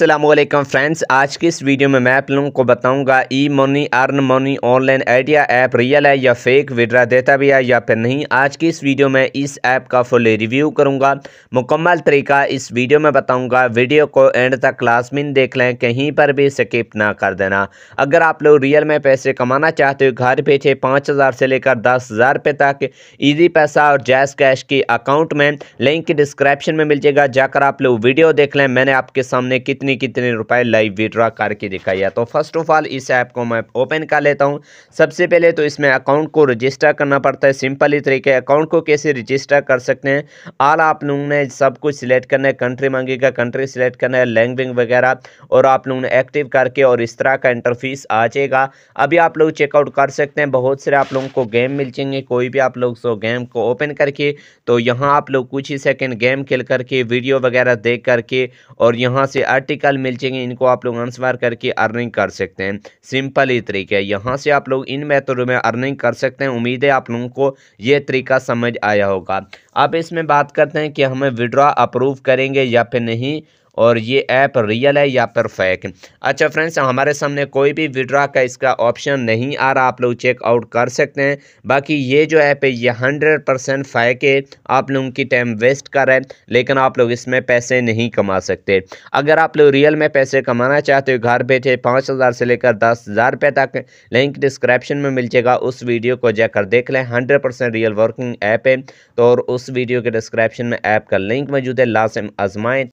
Aslam friends आज की इस वीडियो में मैं आप लोगों को बताऊंगा e money earn money online idea app real है या फेक विड्रा देता भी है या फिर नहीं आज की इस वीडियो में इस ऐप का फुल रिव्यू करूंगा मुकम्मल तरीका इस वीडियो में बताऊंगा वीडियो को एंड तक लाजमिन देख लें कहीं पर भी स्किप ना कर देना अगर आप लोग रियल में पैसे कमाना चाहते हो घर बैठे पाँच हज़ार से लेकर दस हज़ार रुपये तक ईजी पैसा और जैस कैश के अकाउंट में लिंक डिस्क्रिप्शन में मिल जाएगा जाकर आप लोग वीडियो देख लें मैंने आपके सामने कितनी कितने कितने रुपए लाइव विड्रा करके दिखाया तो फर्स्ट ऑफ ऑल इस ऐप को मैं ओपन कर लेता हूँ सबसे पहले तो इसमें अकाउंट को रजिस्टर करना पड़ता है सिंपल ही तरीके अकाउंट को कैसे रजिस्टर कर सकते हैं आल आप लोगों ने सब कुछ सिलेक्ट करना है कंट्री मांगेगा कंट्री सिलेक्ट करना है लैंग्वेज वगैरह और आप लोगों ने एक्टिव करके और इस तरह का इंटरफीस आ जाएगा अभी आप लोग चेकआउट कर सकते हैं बहुत सारे आप लोगों को गेम मिल जाएंगे कोई भी आप लोग सो गेम को ओपन करके तो यहाँ आप लोग कुछ ही सेकेंड गेम खेल करके वीडियो वगैरह देख करके और यहाँ से आर्टिकल आर्टिकल मिल जाएंगे इनको आप लोग आंसर करके अर्निंग कर सकते हैं सिंपल ही तरीका है यहाँ से आप लोग इन मेथडों में अर्निंग कर सकते हैं उम्मीद है आप लोगों को ये तरीका समझ आया होगा अब इसमें बात करते हैं कि हमें विड्रॉ अप्रूव करेंगे या फिर नहीं और ये ऐप रियल है या फिर फेक अच्छा फ्रेंड्स हमारे सामने कोई भी विड्रा का इसका ऑप्शन नहीं आ रहा आप लोग चेकआउट कर सकते हैं बाकी ये जो ऐप है ये हंड्रेड परसेंट फेक है आप लोगों की टाइम वेस्ट कर रहे हैं लेकिन आप लोग इसमें पैसे नहीं कमा सकते अगर आप लोग रियल में पैसे कमाना चाहते हो घर बैठे पाँच हज़ार से लेकर दस हज़ार रुपये तक लिंक डिस्क्रिप्शन में मिल जाएगा उस वीडियो को जाकर देख लें hundred percent real working app है तो और उस वीडियो के डिस्क्रिप्शन में ऐप का लिंक मौजूद है लाजम आजमाएँ